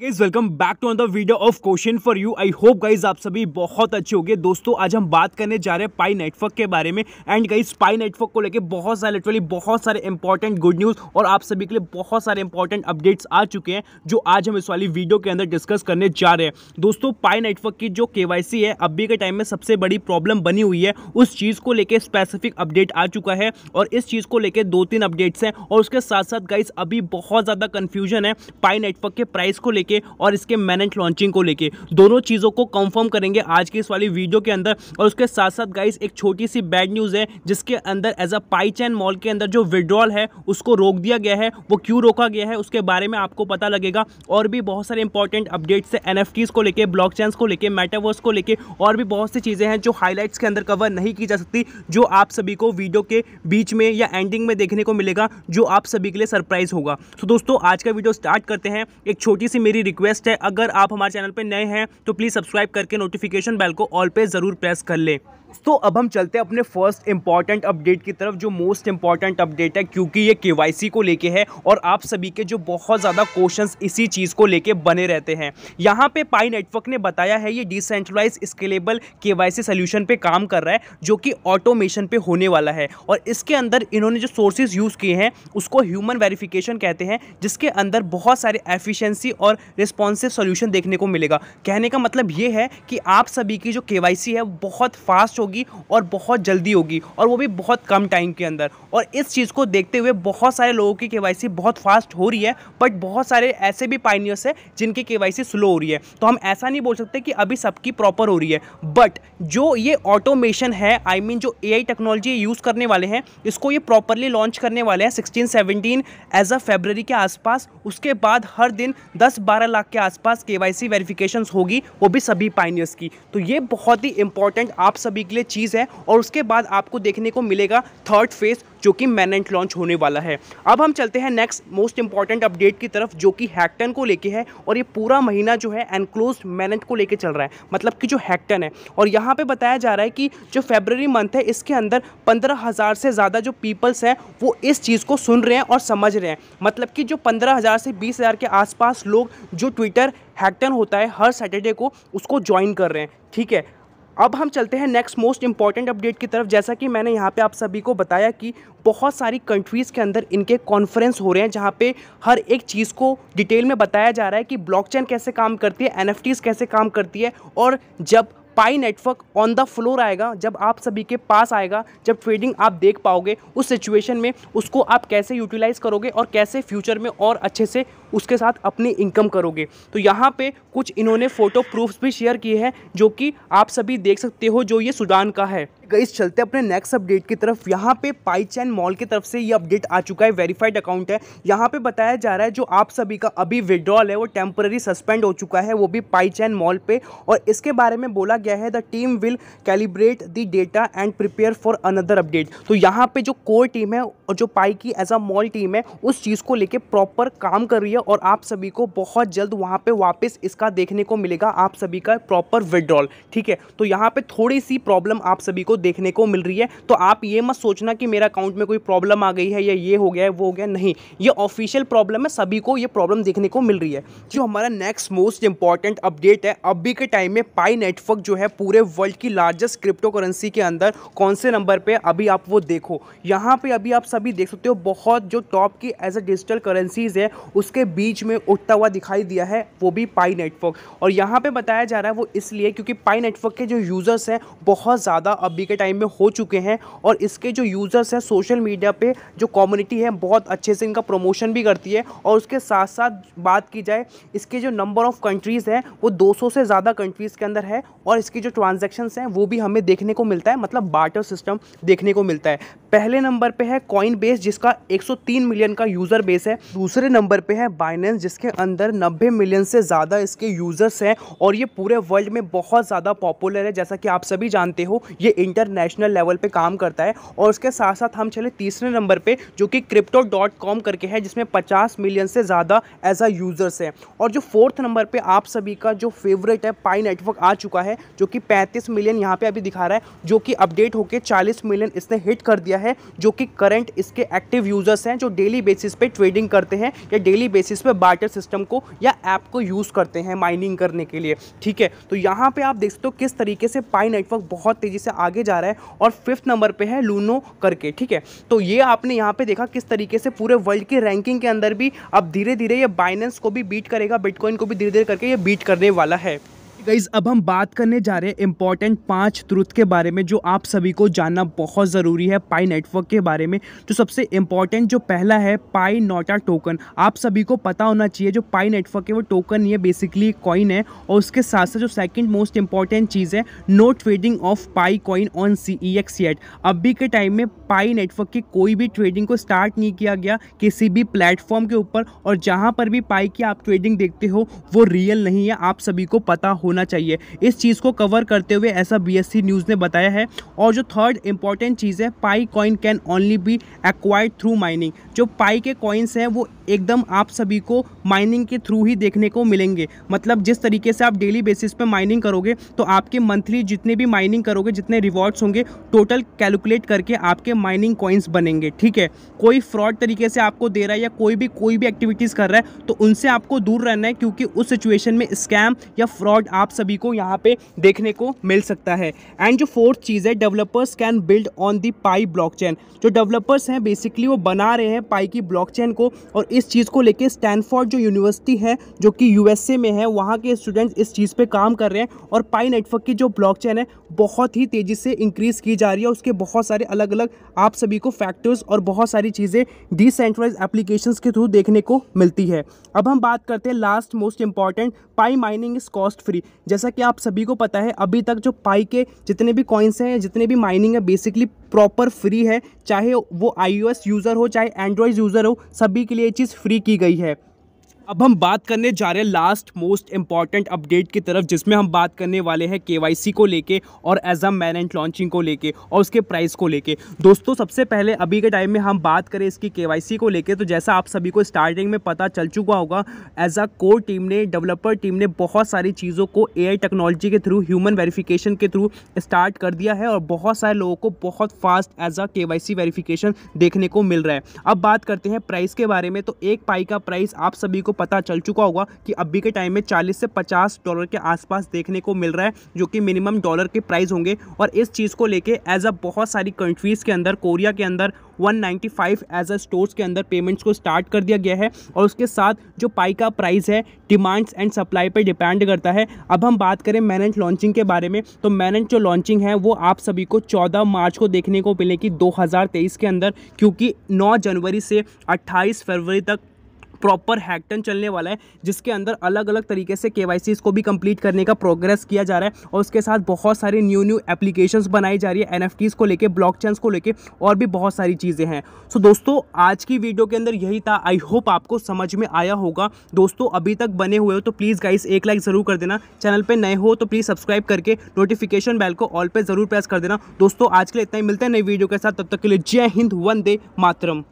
guys welcome back to another video of question for you I hope guys आप सभी बहुत अच्छे होंगे दोस्तों आज हम बात करने जा रहे हैं पाई नेटवर्क के बारे में एंड गाइज पाई नेटवर्क को लेके बहुत सारे लिटरली बहुत सारे इंपॉर्टेंट गुड न्यूज़ और आप सभी के लिए बहुत सारे इंपॉर्टेंट अपडेट्स आ चुके हैं जो आज हम इस वाली वीडियो के अंदर डिस्कस करने जा रहे हैं दोस्तों पाई नेटवर्क की जो के है अभी के टाइम में सबसे बड़ी प्रॉब्लम बनी हुई है उस चीज़ को लेकर स्पेसिफिक अपडेट आ चुका है और इस चीज़ को लेकर दो तीन अपडेट्स हैं और उसके साथ साथ गाइज अभी बहुत ज़्यादा कन्फ्यूजन है पाई नेटवर्क के प्राइस को लेकर लेके और इसके मैनेट लॉन्चिंग को लेके दोनों चीज़ों को कंफर्म करेंगे आज की इस वाली वीडियो के अंदर और उसके साथ साथ गाइस एक छोटी सी बैड न्यूज़ है जिसके अंदर as a pi chain mall के अंदर जो विड्रॉल है उसको रोक दिया गया है वो क्यों रोका गया है उसके बारे में आपको पता लगेगा और भी बहुत सारे इंपॉर्टेंट अपडेट्स है एन को लेकर ब्लॉक को लेकर मेटावर्स को लेकर और भी बहुत सी चीज़ें हैं जो हाईलाइट्स के अंदर कवर नहीं की जा सकती जो आप सभी को वीडियो के बीच में या एंडिंग में देखने को मिलेगा जो आप सभी के लिए सरप्राइज होगा तो दोस्तों आज का वीडियो स्टार्ट करते हैं एक छोटी सी मेरी मेरी रिक्वेस्ट है अगर आप हमारे चैनल पर नए हैं तो प्लीज़ सब्सक्राइब करके नोटिफिकेशन बेल को ऑल पे ज़रूर प्रेस कर लें तो अब हम चलते हैं अपने फर्स्ट इंपॉर्टेंट अपडेट की तरफ जो मोस्ट इंपॉर्टेंट अपडेट है क्योंकि ये के को लेके है और आप सभी के जो बहुत ज़्यादा क्वेश्चंस इसी चीज़ को लेके बने रहते हैं यहाँ पे पाई नेटवर्क ने बताया है ये डिसेंट्रलाइज स्केलेबल के वाई सोल्यूशन पर काम कर रहा है जो कि ऑटोमेशन पे होने वाला है और इसके अंदर इन्होंने जो सोर्सेज यूज़ किए हैं उसको ह्यूमन वेरिफिकेशन कहते हैं जिसके अंदर बहुत सारे एफिशेंसी और रिस्पॉन्सिव सोल्यूशन देखने को मिलेगा कहने का मतलब ये है कि आप सभी की जो के है बहुत फास्ट होगी और बहुत जल्दी होगी और वो भी बहुत कम टाइम के अंदर और इस चीज़ को देखते हुए बहुत सारे लोगों की के बहुत फास्ट हो रही है बट बहुत सारे ऐसे भी पाइनियर्स हैं जिनकी के स्लो हो रही है तो हम ऐसा नहीं बोल सकते कि अभी सबकी प्रॉपर हो रही है बट जो ये ऑटोमेशन है आई I मीन mean जो ए टेक्नोलॉजी यूज़ करने वाले हैं इसको ये प्रॉपरली लॉन्च करने वाले हैं sixteen seventeen as a February के आसपास उसके बाद हर दिन दस बारह लाख के आसपास के वाई सी होगी वो भी सभी पाइनियर्स की तो ये बहुत ही इंपॉर्टेंट आप सभी की निकले चीज़ है और उसके बाद आपको देखने को मिलेगा थर्ड फेज़ जो कि मैनेंट लॉन्च होने वाला है अब हम चलते हैं नेक्स्ट मोस्ट इंपॉर्टेंट अपडेट की तरफ जो कि हैक्टन को लेके है और ये पूरा महीना जो है एनक्लोज मैनेंट को लेके चल रहा है मतलब कि जो हैक्टन है और यहाँ पे बताया जा रहा है कि जो फेबररी मंथ है इसके अंदर पंद्रह हज़ार से ज़्यादा जो पीपल्स हैं वो इस चीज़ को सुन रहे हैं और समझ रहे हैं मतलब कि जो पंद्रह हज़ार से बीस हज़ार के आसपास लोग जो ट्विटर हैक्टन होता है हर सैटरडे को उसको ज्वाइन कर रहे हैं ठीक है अब हम चलते हैं नेक्स्ट मोस्ट इंपॉर्टेंट अपडेट की तरफ जैसा कि मैंने यहाँ पे आप सभी को बताया कि बहुत सारी कंट्रीज़ के अंदर इनके कॉन्फ्रेंस हो रहे हैं जहाँ पे हर एक चीज़ को डिटेल में बताया जा रहा है कि ब्लॉकचेन कैसे काम करती है एनएफटीज़ कैसे काम करती है और जब Pi network on the floor आएगा जब आप सभी के पास आएगा जब ट्रेडिंग आप देख पाओगे उस सिचुएशन में उसको आप कैसे यूटिलाइज़ करोगे और कैसे फ्यूचर में और अच्छे से उसके साथ अपनी इनकम करोगे तो यहाँ पे कुछ इन्होंने फ़ोटो प्रूफ्स भी शेयर किए हैं जो कि आप सभी देख सकते हो जो ये सुडान का है गई चलते अपने नेक्स्ट अपडेट की तरफ यहाँ पे पाई चैन मॉल की तरफ से ये अपडेट आ चुका है वेरीफाइड अकाउंट है यहाँ पे बताया जा रहा है जो आप सभी का अभी विड्रॉल है वो टेम्पररी सस्पेंड हो चुका है वो भी पाई चैन मॉल पे और इसके बारे में बोला गया है the team will calibrate the data and prepare for another update तो यहाँ पे जो कोर टीम है और जो पाई की एज अ मॉल टीम है उस चीज़ को लेकर प्रॉपर काम कर रही है और आप सभी को बहुत जल्द वहाँ पे वापस इसका देखने को मिलेगा आप सभी का प्रॉपर विड्रॉल ठीक है तो यहाँ पे थोड़ी सी प्रॉब्लम आप सभी को देखने को मिल रही है तो आप ये मत सोचना कि मेरा अकाउंट में कोई प्रॉब्लम आ गई है या ये हो गया है वो हो गया नहीं ये ऑफिशियल प्रॉब्लम है सभी को ये प्रॉब्लम देखने को मिल रही है जो हमारा नेक्स्ट मोस्ट इंपॉर्टेंट अपडेट है अभी के टाइम में पाई नेटवर्क जो है पूरे वर्ल्ड की लार्जेस्ट क्रिप्टो करेंसी के अंदर कौन से नंबर पर अभी आप वो देखो यहाँ पर अभी आप सभी देख सकते हो बहुत जो टॉप की एज ए डिजिटल करेंसीज है उसके बीच में उठता हुआ दिखाई दिया है वो भी पाई नेटवर्क और यहाँ पे बताया जा रहा है वो इसलिए क्योंकि पाई नेटवर्क के जो यूज़र्स हैं बहुत ज़्यादा अभी के टाइम में हो चुके हैं और इसके जो यूज़र्स हैं सोशल मीडिया पर जो कम्युनिटी है बहुत अच्छे से इनका प्रमोशन भी करती है और उसके साथ साथ बात की जाए इसके जो नंबर ऑफ़ कंट्रीज़ हैं वो दो से ज़्यादा कंट्रीज़ के अंदर है और इसकी जो ट्रांजेक्शन हैं वो भी हमें देखने को मिलता है मतलब बाटर सिस्टम देखने को मिलता है पहले नंबर पर है कॉइन बेस जिसका 103 मिलियन का यूज़र बेस है दूसरे नंबर पर है बाइनेंस जिसके अंदर 90 मिलियन से ज़्यादा इसके यूज़र्स हैं और ये पूरे वर्ल्ड में बहुत ज़्यादा पॉपुलर है जैसा कि आप सभी जानते हो ये इंटरनेशनल लेवल पे काम करता है और उसके साथ साथ हम चले तीसरे नंबर पे जो कि क्रिप्टो डॉट कॉम करके है जिसमें पचास मिलियन से ज़्यादा एज आ यूज़र्स हैं और जो फोर्थ नंबर पर आप सभी का जो फेवरेट है पाई नेटवर्क आ चुका है जो कि पैंतीस मिलियन यहाँ पर अभी दिखा रहा है जो कि अपडेट होकर चालीस मिलियन इसने हिट कर दिया है जो कि करंट इसके एक्टिव यूज़र्स हैं जो डेली बेसिस पे ट्रेडिंग करते हैं या डेली बेसिस बेसिस पे बार्टर सिस्टम को या ऐप को यूज़ करते हैं माइनिंग करने के लिए ठीक है तो यहाँ पे आप देख सकते हो किस तरीके से पाई नेटवर्क बहुत तेज़ी से आगे जा रहा है और फिफ्थ नंबर पर है लूनो करके ठीक है तो ये आपने यहाँ पे देखा किस तरीके से पूरे वर्ल्ड की रैंकिंग के अंदर भी अब धीरे धीरे ये बाइनेंस को भी बीट करेगा बिटकॉइन को भी धीरे धीरे करके ये बीट करने वाला है गाइज अब हम बात करने जा रहे हैं इंपॉर्टेंट पांच त्रुथ के बारे में जो आप सभी को जानना बहुत ज़रूरी है पाई नेटवर्क के बारे में जो सबसे इंपॉर्टेंट जो पहला है पाई नोटा टोकन आप सभी को पता होना चाहिए जो पाई नेटवर्क है वो टोकन है बेसिकली कॉइन है और उसके साथ साथ जो सेकेंड मोस्ट इंपॉर्टेंट चीज़ है no trading of Pi coin on C E X yet अभी के टाइम में पाई नेटवर्क की कोई भी ट्रेडिंग को स्टार्ट नहीं किया गया किसी भी प्लेटफॉर्म के ऊपर और जहाँ पर भी पाई की आप ट्रेडिंग देखते हो वो रियल नहीं है आप सभी को पता होना होना चाहिए इस चीज़ को कवर करते हुए ऐसा बीएससी न्यूज़ ने बताया है और जो थर्ड इंपॉर्टेंट चीज़ है Pi coin can only be acquired through mining जो पाई के कॉइन्स हैं वो एकदम आप सभी को माइनिंग के थ्रू ही देखने को मिलेंगे मतलब जिस तरीके से आप डेली बेसिस पे माइनिंग करोगे तो आपके मंथली जितने भी माइनिंग करोगे जितने रिवॉर्ड्स होंगे टोटल कैलकुलेट करके आपके माइनिंग कॉइन्स बनेंगे ठीक है कोई फ्रॉड तरीके से आपको दे रहा है या कोई भी कोई भी एक्टिविटीज़ कर रहा है तो उनसे आपको दूर रहना है क्योंकि उस सिचुएशन में स्कैम या फ्रॉड आप आप सभी को यहाँ पे देखने को मिल सकता है एंड जो फोर्थ चीज़ है developers can build on the Pi blockchain जो डेवलपर्स हैं बेसिकली वो बना रहे हैं पाई की ब्लॉकचेन को और इस चीज़ को लेके स्टैनफोर्ड जो यूनिवर्सिटी है जो कि यूएसए में है वहाँ के स्टूडेंट्स इस चीज़ पर काम कर रहे हैं और पाई नेटवर्क की जो ब्लॉक है बहुत ही तेज़ी से इंक्रीज़ की जा रही है उसके बहुत सारे अलग अलग आप सभी को फैक्टर्स और बहुत सारी चीज़ें डिसेंट्रलाइज एप्लीकेशन के थ्रू देखने को मिलती है अब हम बात करते हैं last most important Pi mining is cost free जैसा कि आप सभी को पता है अभी तक जो पाई के जितने भी कॉइन्स हैं जितने भी माइनिंग है बेसिकली प्रॉपर फ्री है चाहे वो आईओएस यूज़र हो चाहे एंड्रॉयड यूज़र हो सभी के लिए ये चीज़ फ्री की गई है अब हम बात करने जा रहे हैं लास्ट मोस्ट इंपॉर्टेंट अपडेट की तरफ जिसमें हम बात करने वाले हैं के को लेके और एज अ मैनेंट लॉन्चिंग को लेके और उसके प्राइस को लेके दोस्तों सबसे पहले अभी के टाइम में हम बात करें इसकी के को लेके तो जैसा आप सभी को स्टार्टिंग में पता चल चुका होगा एज अ कोर टीम ने डेवलपर टीम ने बहुत सारी चीज़ों को ए टेक्नोलॉजी के थ्रू ह्यूमन वेरीफिकेशन के थ्रू स्टार्ट कर दिया है और बहुत सारे लोगों को बहुत फास्ट एज अ के वेरीफिकेशन देखने को मिल रहा है अब बात करते हैं प्राइस के बारे में तो एक पाई का प्राइस आप सभी को पता चल चुका होगा कि अभी के टाइम में चालीस से पचास डॉलर के आसपास देखने को मिल रहा है जो कि मिनिमम डॉलर के प्राइस होंगे और इस चीज़ को लेके एज अ बहुत सारी कंट्रीज़ के अंदर कोरिया के अंदर 195 एज अ स्टोर्स के अंदर पेमेंट्स को स्टार्ट कर दिया गया है और उसके साथ जो पाई का प्राइस है डिमांड्स एंड सप्लाई पर डिपेंड करता है अब हम बात करें मैनेज लॉन्चिंग के बारे में तो मैनेज जो लॉन्चिंग है वो आप सभी को 14 मार्च को देखने को मिलेगी 2023 के अंदर क्योंकि 9 जनवरी से 28 फरवरी तक प्रॉपर हैकटन चलने वाला है जिसके अंदर अलग अलग तरीके से के को भी कंप्लीट करने का प्रोग्रेस किया जा रहा है और उसके साथ बहुत सारे न्यू न्यू एप्लीकेशन बनाई जा रही है एन को लेकर ब्लॉक को लेकर और भी बहुत सारी चीज़ें हैं सो दोस्तों आज की वीडियो के अंदर यही था आई होप आपको समझ में आया होगा दोस्तों अभी तक बने हुए हो तो प्लीज़ गाइस एक लाइक ज़रूर कर देना चैनल पर नए हो तो प्लीज़ सब्सक्राइब करके नोटिफिकेशन बेल को ऑल पर ज़रूर प्रेस कर देना दोस्तों आज के लिए इतना ही मिलते हैं नई वीडियो के साथ तब तक के लिए जय हिंद वंदे मातरम